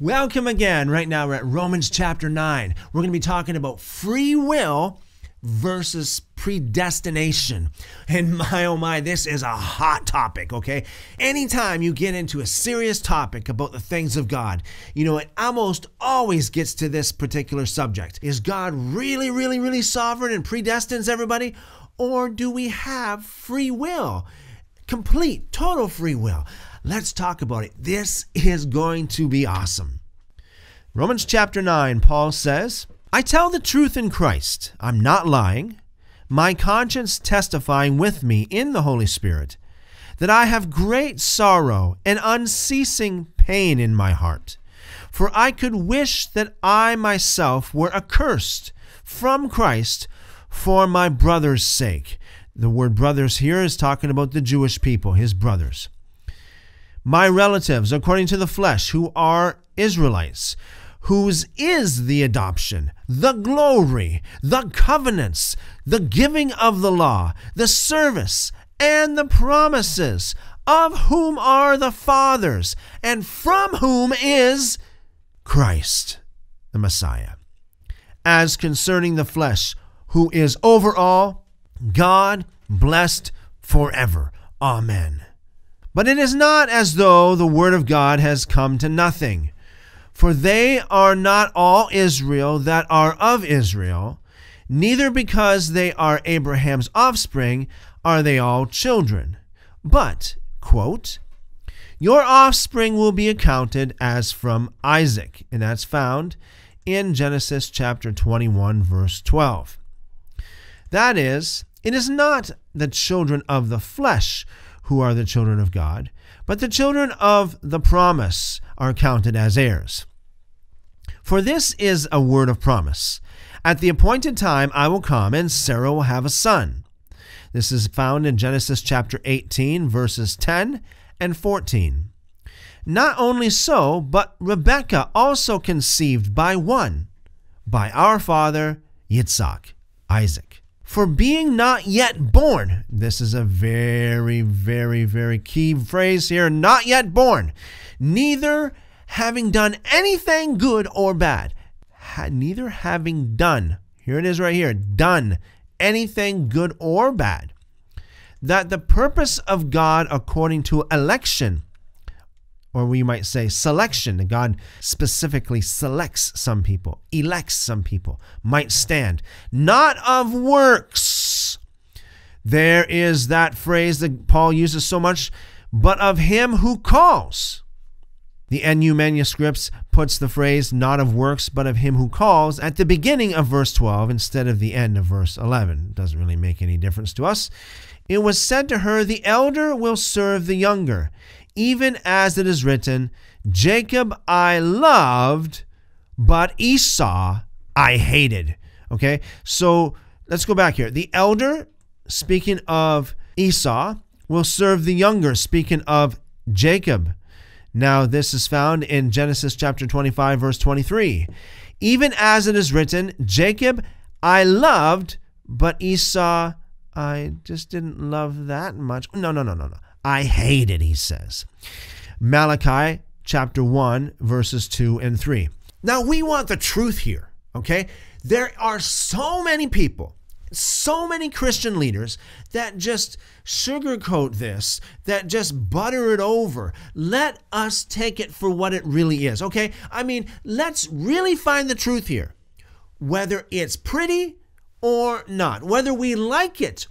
Welcome again. Right now, we're at Romans chapter 9. We're going to be talking about free will versus predestination. And my oh my, this is a hot topic, okay? Anytime you get into a serious topic about the things of God, you know, it almost always gets to this particular subject. Is God really, really, really sovereign and predestines everybody? Or do we have free will? Complete, total free will. Let's talk about it. This is going to be awesome. Romans chapter 9, Paul says, I tell the truth in Christ. I'm not lying. My conscience testifying with me in the Holy Spirit that I have great sorrow and unceasing pain in my heart. For I could wish that I myself were accursed from Christ for my brother's sake. The word brothers here is talking about the Jewish people, his brothers my relatives according to the flesh, who are Israelites, whose is the adoption, the glory, the covenants, the giving of the law, the service, and the promises, of whom are the fathers, and from whom is Christ, the Messiah. As concerning the flesh, who is over all, God blessed forever. Amen. But it is not as though the word of God has come to nothing. For they are not all Israel that are of Israel, neither because they are Abraham's offspring are they all children. But, quote, your offspring will be accounted as from Isaac. And that's found in Genesis chapter 21, verse 12. That is, it is not the children of the flesh who are the children of God, but the children of the promise are counted as heirs. For this is a word of promise. At the appointed time I will come, and Sarah will have a son. This is found in Genesis chapter 18, verses 10 and 14. Not only so, but Rebekah also conceived by one, by our father Yitzhak, Isaac for being not yet born. This is a very, very, very key phrase here not yet born. Neither having done anything good or bad. Ha neither having done, here it is right here, done anything good or bad. That the purpose of God according to election or we might say selection. God specifically selects some people, elects some people, might stand, not of works. There is that phrase that Paul uses so much, but of him who calls. The NU manuscripts puts the phrase not of works but of him who calls at the beginning of verse 12 instead of the end of verse 11. It doesn't really make any difference to us. It was said to her, The elder will serve the younger even as it is written, Jacob I loved, but Esau I hated. Okay, so let's go back here. The elder, speaking of Esau, will serve the younger, speaking of Jacob. Now, this is found in Genesis chapter 25, verse 23. Even as it is written, Jacob I loved, but Esau I just didn't love that much. No, no, no, no, no. I hate it, he says. Malachi chapter 1, verses 2 and 3. Now, we want the truth here, okay? There are so many people, so many Christian leaders that just sugarcoat this, that just butter it over. Let us take it for what it really is, okay? I mean, let's really find the truth here, whether it's pretty or not, whether we like it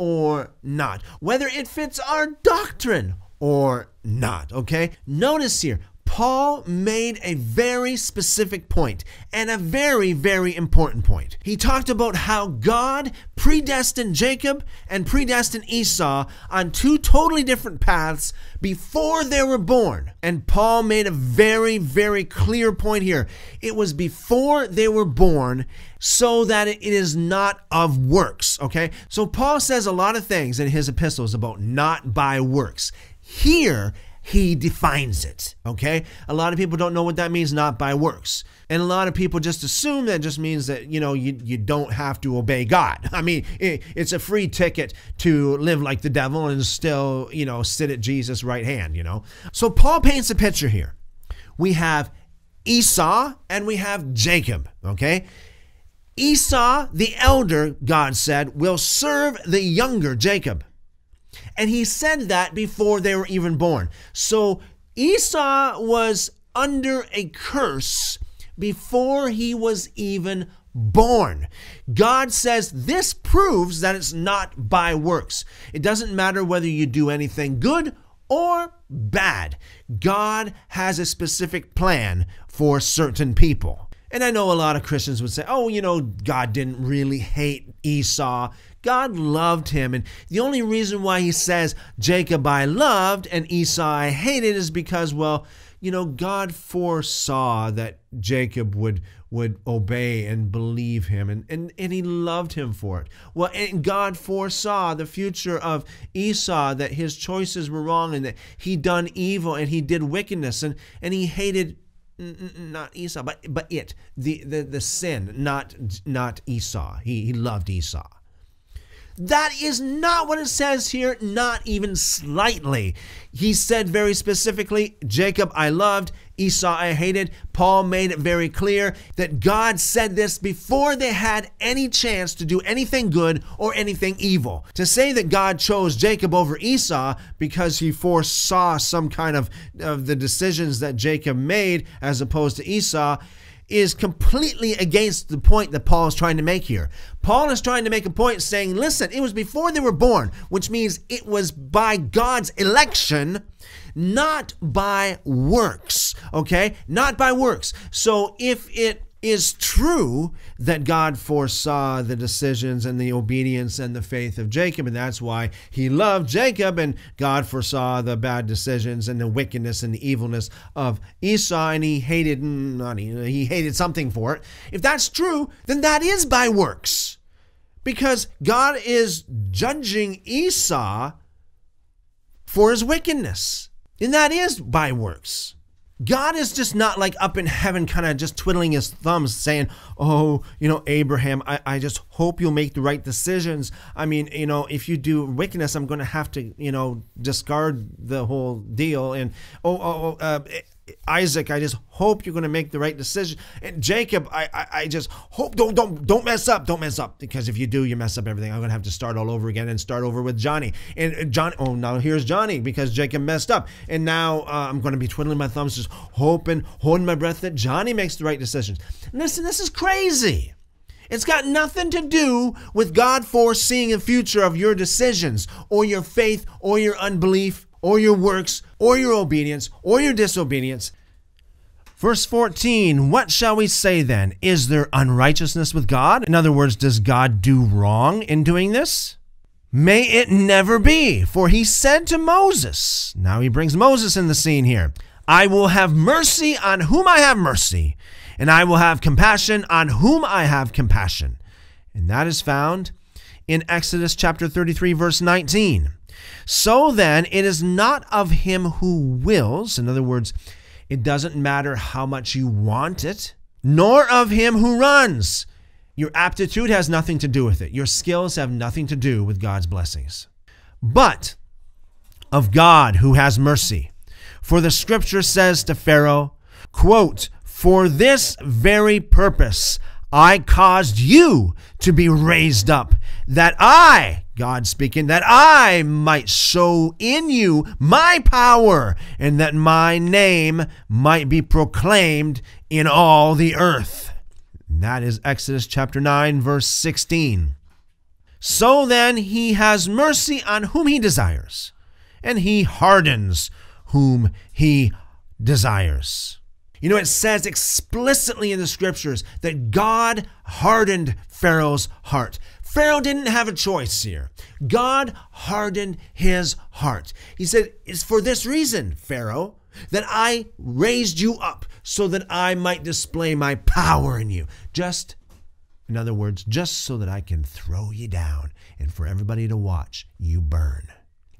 or not, whether it fits our doctrine or not. Okay? Notice here, Paul made a very specific point and a very, very important point. He talked about how God predestined Jacob and predestined Esau on two totally different paths before they were born. And Paul made a very, very clear point here. It was before they were born so that it is not of works, okay? So Paul says a lot of things in his epistles about not by works. Here, he defines it. Okay? A lot of people don't know what that means, not by works. And a lot of people just assume that just means that, you know, you, you don't have to obey God. I mean, it, it's a free ticket to live like the devil and still, you know, sit at Jesus' right hand, you know? So Paul paints a picture here. We have Esau and we have Jacob, okay? Esau, the elder, God said, will serve the younger Jacob. And he said that before they were even born. So Esau was under a curse before he was even born. God says this proves that it's not by works. It doesn't matter whether you do anything good or bad. God has a specific plan for certain people. And I know a lot of Christians would say, oh, you know, God didn't really hate Esau. God loved him. And the only reason why he says, Jacob I loved and Esau I hated is because, well, you know, God foresaw that Jacob would would obey and believe him and, and, and he loved him for it. Well, and God foresaw the future of Esau that his choices were wrong and that he done evil and he did wickedness and, and he hated not Esau, but but it the the, the sin, not not Esau. He, he loved Esau. That is not what it says here, not even slightly. He said very specifically, Jacob I loved, Esau I hated. Paul made it very clear that God said this before they had any chance to do anything good or anything evil. To say that God chose Jacob over Esau because he foresaw some kind of, of the decisions that Jacob made as opposed to Esau is completely against the point that Paul is trying to make here. Paul is trying to make a point saying, listen, it was before they were born, which means it was by God's election not by works, okay? Not by works. So if it is true that God foresaw the decisions and the obedience and the faith of Jacob, and that's why he loved Jacob, and God foresaw the bad decisions and the wickedness and the evilness of Esau, and he hated mm, not he hated something for it. If that's true, then that is by works. Because God is judging Esau for his wickedness. And that is by works. God is just not like up in heaven, kind of just twiddling his thumbs, saying, Oh, you know, Abraham, I, I just hope you'll make the right decisions. I mean, you know, if you do wickedness, I'm going to have to, you know, discard the whole deal. And, oh, oh, oh uh, Isaac, I just hope you're going to make the right decision. And Jacob, I, I, I, just hope don't don't don't mess up, don't mess up, because if you do, you mess up everything. I'm going to have to start all over again and start over with Johnny. And John, oh now here's Johnny because Jacob messed up, and now uh, I'm going to be twiddling my thumbs, just hoping, holding my breath that Johnny makes the right decisions. listen, this is crazy. It's got nothing to do with God foreseeing the future of your decisions or your faith or your unbelief or your works, or your obedience, or your disobedience. Verse 14, what shall we say then? Is there unrighteousness with God? In other words, does God do wrong in doing this? May it never be, for he said to Moses, now he brings Moses in the scene here, I will have mercy on whom I have mercy, and I will have compassion on whom I have compassion. And that is found in Exodus chapter 33, verse 19. So then, it is not of him who wills. In other words, it doesn't matter how much you want it, nor of him who runs. Your aptitude has nothing to do with it, your skills have nothing to do with God's blessings. But of God who has mercy. For the scripture says to Pharaoh, quote, For this very purpose I caused you to be raised up, that I God speaking, that I might sow in you my power, and that my name might be proclaimed in all the earth. And that is Exodus chapter 9, verse 16. So then he has mercy on whom he desires, and he hardens whom he desires. You know, it says explicitly in the scriptures that God hardened Pharaoh's heart. Pharaoh didn't have a choice here. God hardened his heart. He said, It's for this reason, Pharaoh, that I raised you up so that I might display my power in you. Just, in other words, just so that I can throw you down and for everybody to watch you burn.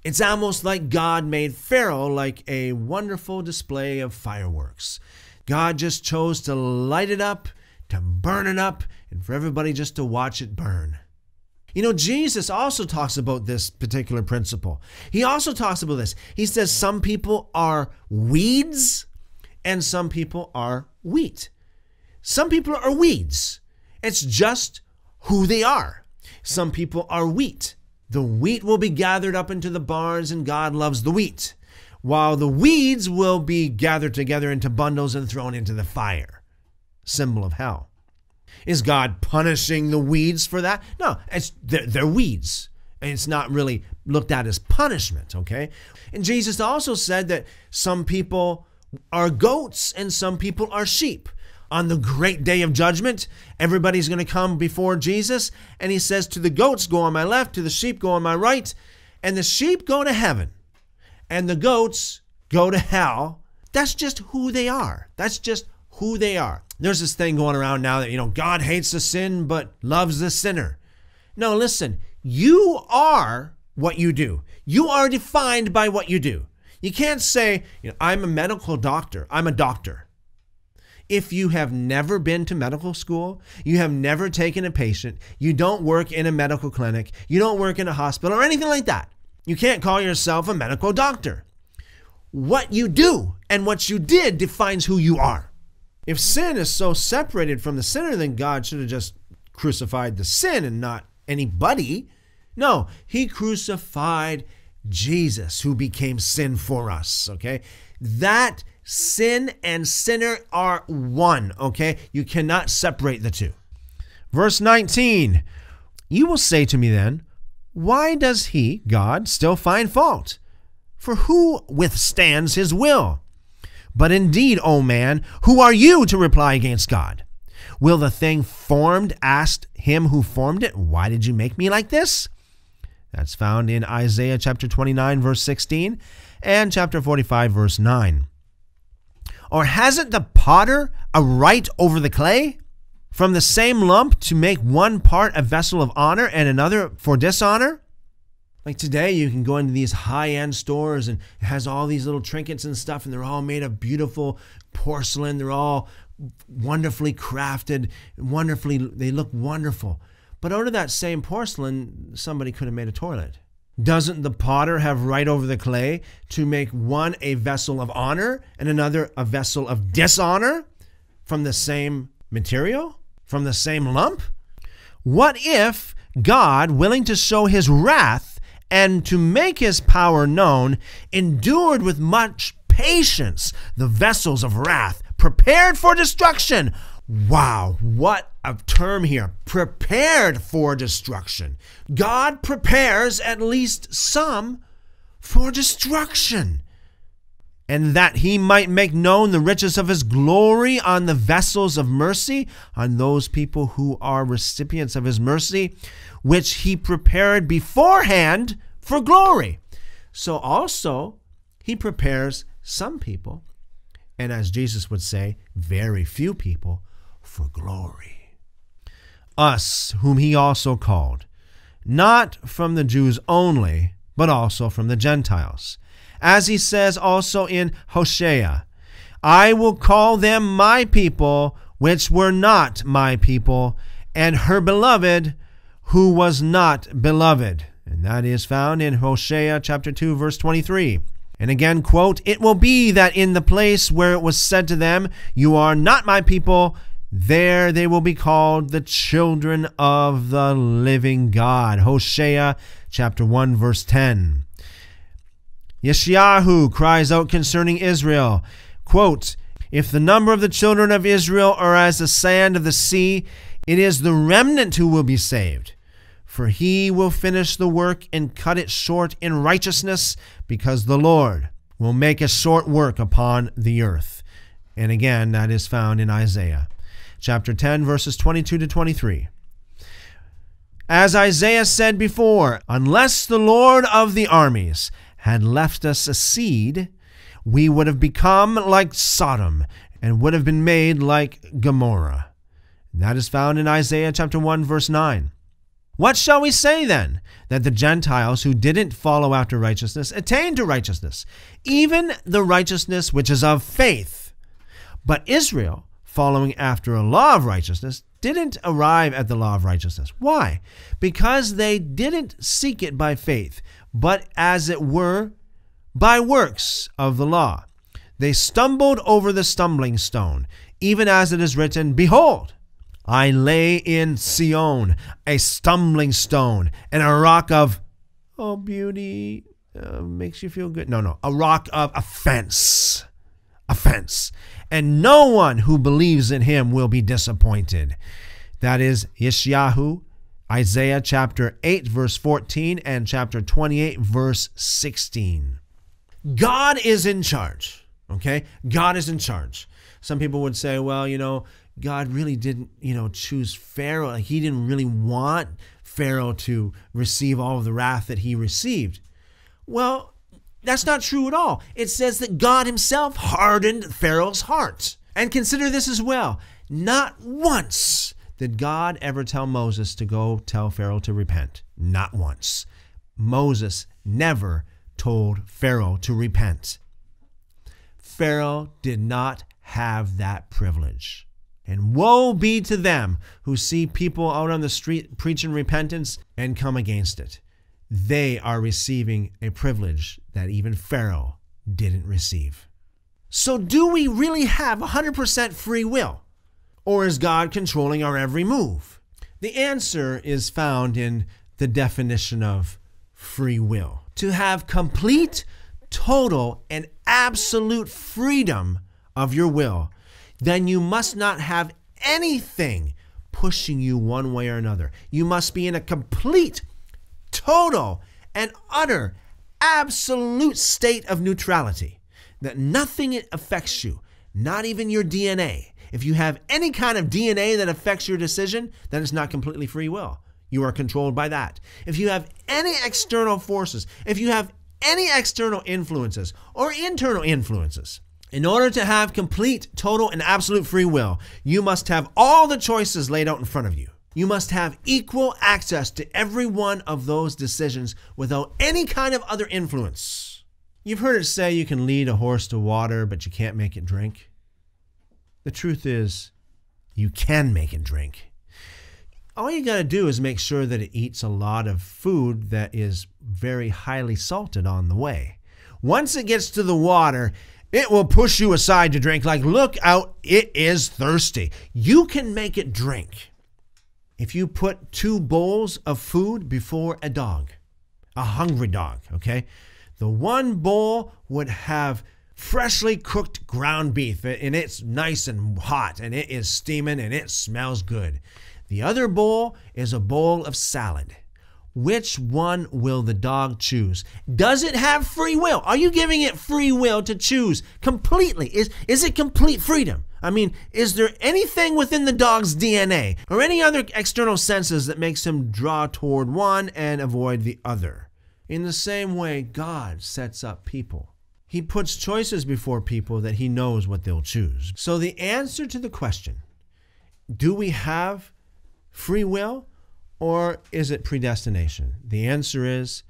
It's almost like God made Pharaoh like a wonderful display of fireworks. God just chose to light it up, to burn it up, and for everybody just to watch it burn. You know, Jesus also talks about this particular principle. He also talks about this. He says some people are weeds and some people are wheat. Some people are weeds. It's just who they are. Some people are wheat. The wheat will be gathered up into the barns, and God loves the wheat, while the weeds will be gathered together into bundles and thrown into the fire, symbol of hell. Is God punishing the weeds for that? No, it's they're, they're weeds. And it's not really looked at as punishment, okay? And Jesus also said that some people are goats and some people are sheep. On the great day of judgment, everybody's going to come before Jesus, and he says, To the goats go on my left, to the sheep go on my right, and the sheep go to heaven, and the goats go to hell. That's just who they are. That's just who they are. There's this thing going around now that, you know, God hates the sin but loves the sinner. No, listen, you are what you do. You are defined by what you do. You can't say, you know, I'm a medical doctor, I'm a doctor. If you have never been to medical school, you have never taken a patient, you don't work in a medical clinic, you don't work in a hospital or anything like that, you can't call yourself a medical doctor. What you do and what you did defines who you are. If sin is so separated from the sinner, then God should have just crucified the sin and not anybody. No, he crucified Jesus, who became sin for us, okay? That sin and sinner are one, okay? You cannot separate the two. Verse 19 You will say to me then, Why does he, God, still find fault? For who withstands his will? But indeed, O man, who are you to reply against God? Will the thing formed asked him who formed it, Why did you make me like this? That's found in Isaiah chapter 29, verse 16, and chapter 45, verse 9. Or hasn't the potter a right over the clay? From the same lump to make one part a vessel of honor and another for dishonor? Like today, you can go into these high end stores and it has all these little trinkets and stuff, and they're all made of beautiful porcelain. They're all wonderfully crafted, wonderfully, they look wonderful. But out of that same porcelain, somebody could have made a toilet. Doesn't the potter have right over the clay to make one a vessel of honor and another a vessel of dishonor from the same material, from the same lump? What if God, willing to show his wrath, and to make his power known, endured with much patience the vessels of wrath, prepared for destruction. Wow, what a term here. Prepared for destruction. God prepares at least some for destruction. And that he might make known the riches of his glory on the vessels of mercy, on those people who are recipients of his mercy, which he prepared beforehand for glory. So also, he prepares some people, and as Jesus would say, very few people, for glory. Us, whom he also called, not from the Jews only, but also from the Gentiles. As he says also in Hosea, I will call them my people, which were not my people, and her beloved, who was not beloved. And that is found in Hosea chapter 2 verse 23. And again, quote, It will be that in the place where it was said to them, You are not my people, there they will be called the children of the living God. Hosea chapter 1, verse 10. Yeshayahu cries out concerning Israel, quote, If the number of the children of Israel are as the sand of the sea, it is the remnant who will be saved for he will finish the work and cut it short in righteousness, because the Lord will make a short work upon the earth. And again, that is found in Isaiah chapter 10, verses 22 to 23. As Isaiah said before, unless the Lord of the armies had left us a seed, we would have become like Sodom and would have been made like Gomorrah. that is found in Isaiah chapter 1, verse 9. What shall we say then? That the Gentiles who didn't follow after righteousness attained to righteousness, even the righteousness which is of faith. But Israel, following after a law of righteousness, didn't arrive at the law of righteousness. Why? Because they didn't seek it by faith, but as it were, by works of the law. They stumbled over the stumbling stone, even as it is written, Behold, I lay in Sion a stumbling stone and a rock of, oh, beauty uh, makes you feel good. No, no, a rock of offense. Offense. And no one who believes in him will be disappointed. That is Yeshayahu, Isaiah chapter 8, verse 14, and chapter 28, verse 16. God is in charge. Okay? God is in charge. Some people would say, well, you know, God really didn't, you know, choose Pharaoh. he didn't really want Pharaoh to receive all of the wrath that he received. Well, that's not true at all. It says that God himself hardened Pharaoh's heart. And consider this as well. Not once did God ever tell Moses to go tell Pharaoh to repent. Not once. Moses never told Pharaoh to repent. Pharaoh did not have that privilege. And woe be to them who see people out on the street preaching repentance and come against it. They are receiving a privilege that even Pharaoh didn't receive. So, do we really have 100% free will? Or is God controlling our every move? The answer is found in the definition of free will to have complete, total, and absolute freedom of your will then you must not have anything pushing you one way or another. You must be in a complete, total, and utter, absolute state of neutrality. That nothing affects you, not even your DNA. If you have any kind of DNA that affects your decision, then it's not completely free will. You are controlled by that. If you have any external forces, if you have any external influences or internal influences, in order to have complete, total, and absolute free will, you must have all the choices laid out in front of you. You must have equal access to every one of those decisions without any kind of other influence. You've heard it say you can lead a horse to water, but you can't make it drink. The truth is, you can make it drink. All you got to do is make sure that it eats a lot of food that is very highly salted on the way. Once it gets to the water, it will push you aside to drink, like, look out, it is thirsty. You can make it drink. If you put two bowls of food before a dog, a hungry dog, okay, the one bowl would have freshly cooked ground beef, and it's nice and hot, and it is steaming, and it smells good. The other bowl is a bowl of salad. Which one will the dog choose? Does it have free will? Are you giving it free will to choose completely? Is, is it complete freedom? I mean, is there anything within the dog's DNA or any other external senses that makes him draw toward one and avoid the other? In the same way, God sets up people. He puts choices before people that he knows what they'll choose. So the answer to the question, do we have free will? Or is it predestination? The answer is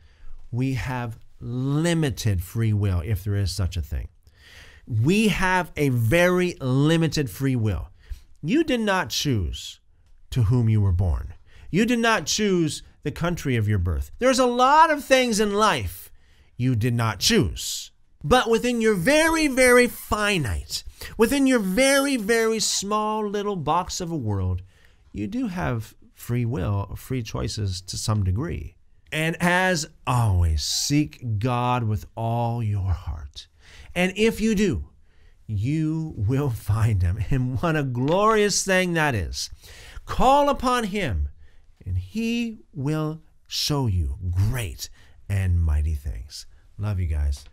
we have limited free will, if there is such a thing. We have a very limited free will. You did not choose to whom you were born, you did not choose the country of your birth. There's a lot of things in life you did not choose. But within your very, very finite, within your very, very small little box of a world, you do have free will, free choices to some degree. And as always, seek God with all your heart. And if you do, you will find him. And what a glorious thing that is. Call upon him, and he will show you great and mighty things. Love you guys.